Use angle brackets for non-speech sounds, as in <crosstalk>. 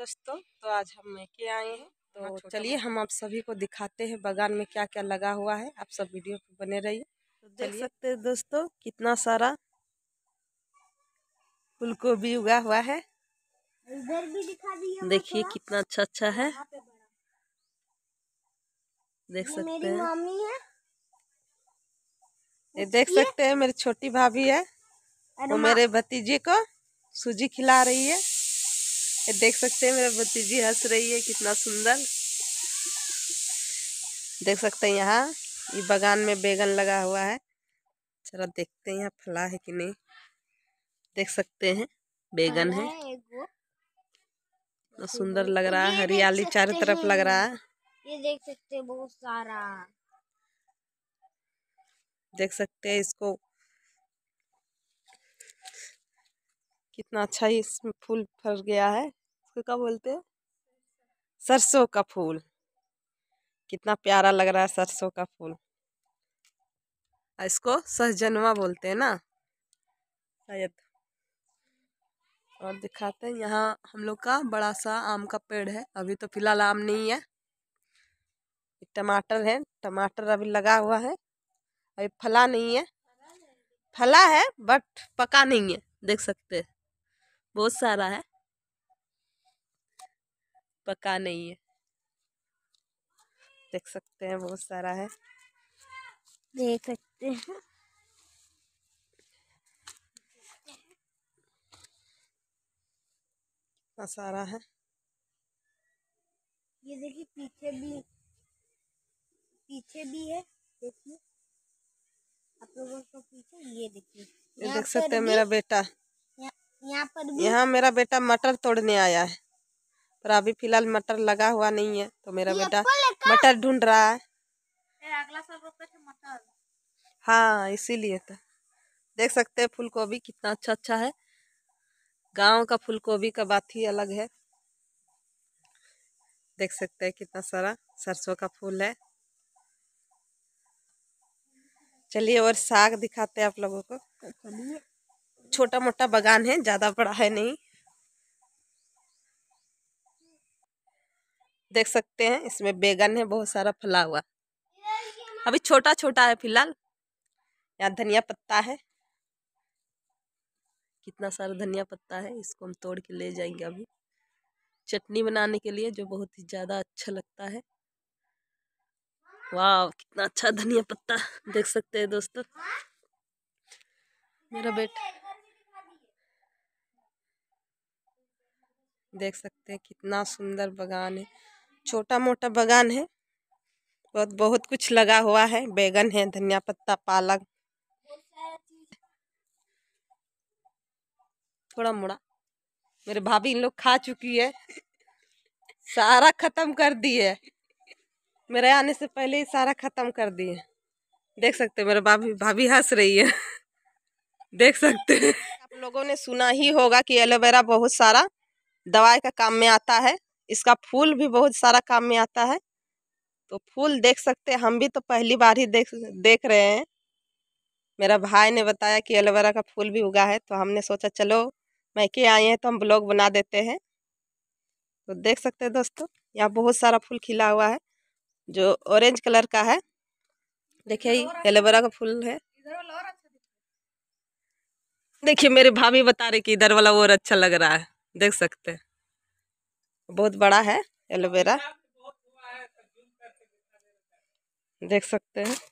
दोस्तों तो आज हम मैके आए हैं तो चलिए हम आप सभी को दिखाते हैं बगान में क्या क्या लगा हुआ है आप सब वीडियो पे बने रहिए तो देख सकते हैं दोस्तों कितना सारा फूल गोभी उगा हुआ है देखिए कितना अच्छा अच्छा है देख सकते हैं ये देख सकते हैं मेरी छोटी भाभी है वो मेरे भतीजे को सूजी खिला रही है देख सकते हैं मेरा भतीजी हंस रही है कितना सुंदर देख सकते हैं यहाँ ये बगान में बैगन लगा हुआ है चलो देखते हैं यहाँ फला है कि नहीं देख सकते हैं बैगन है तो सुंदर लग रहा है हरियाली चारों तरफ लग रहा है ये देख सकते हैं बहुत सारा देख सकते हैं इसको कितना अच्छा ही इसमें फूल फल गया है इसको क्या बोलते हैं सरसों का फूल कितना प्यारा लग रहा है सरसों का फूल इसको सहजनवा बोलते हैं ना शायद और दिखाते हैं यहाँ हम लोग का बड़ा सा आम का पेड़ है अभी तो फिलहाल आम नहीं है टमाटर है टमाटर अभी लगा हुआ है अभी फला नहीं है फला है बट पका नहीं है देख सकते हैं बहुत सारा है पका नहीं है देख सकते हैं बहुत सारा है देख सकते हैं सारा है ये देखिए पीछे भी पीछे भी है देखिए आप लोगों को पीछे ये देखिए देख सकते हैं मेरा बेटा यहाँ मेरा बेटा मटर तोड़ने आया है पर अभी फिलहाल मटर लगा हुआ नहीं है तो मेरा बेटा मटर ढूंढ रहा है हाँ इसीलिए तो देख सकते हैं फूलगोभी कितना अच्छा अच्छा है गांव का फूलगोभी का बात ही अलग है देख सकते हैं कितना सारा सरसों का फूल है चलिए और साग दिखाते हैं आप लोगों को चलिए छोटा मोटा बगान है ज़्यादा बड़ा है नहीं देख सकते हैं इसमें बैगन है बहुत सारा फला हुआ अभी छोटा छोटा है फिलहाल यहाँ धनिया पत्ता है कितना सारा धनिया पत्ता है इसको हम तोड़ के ले जाएंगे अभी चटनी बनाने के लिए जो बहुत ही ज़्यादा अच्छा लगता है वाह कितना अच्छा धनिया पत्ता देख सकते हैं दोस्तों मेरा बेटा देख सकते हैं कितना सुंदर बागान है छोटा मोटा बागान है बहुत बहुत कुछ लगा हुआ है बैगन है धनिया पत्ता पालक थोड़ा मुड़ा मेरे भाभी इन लोग खा चुकी है सारा खत्म कर दिए मेरे आने से पहले ही सारा खत्म कर दिए देख सकते मेरे भाभी भाभी हंस रही है <laughs> देख सकते आप लोगों ने सुना ही होगा कि एलोवेरा बहुत सारा दवाई का काम में आता है इसका फूल भी बहुत सारा काम में आता है तो फूल देख सकते हैं हम भी तो पहली बार ही देख देख रहे हैं मेरा भाई ने बताया कि एलोवेरा का फूल भी उगा है तो हमने सोचा चलो मैके आए हैं तो हम ब्लॉग बना देते हैं तो देख सकते हैं दोस्तों यहाँ बहुत सारा फूल खिला हुआ है जो ऑरेंज कलर का है देखिए एलोवेरा का फूल है देखिए मेरे भाभी बता रहे कि इधर वाला और अच्छा लग रहा है देख सकते हैं बहुत बड़ा है एलोवेरा देख सकते हैं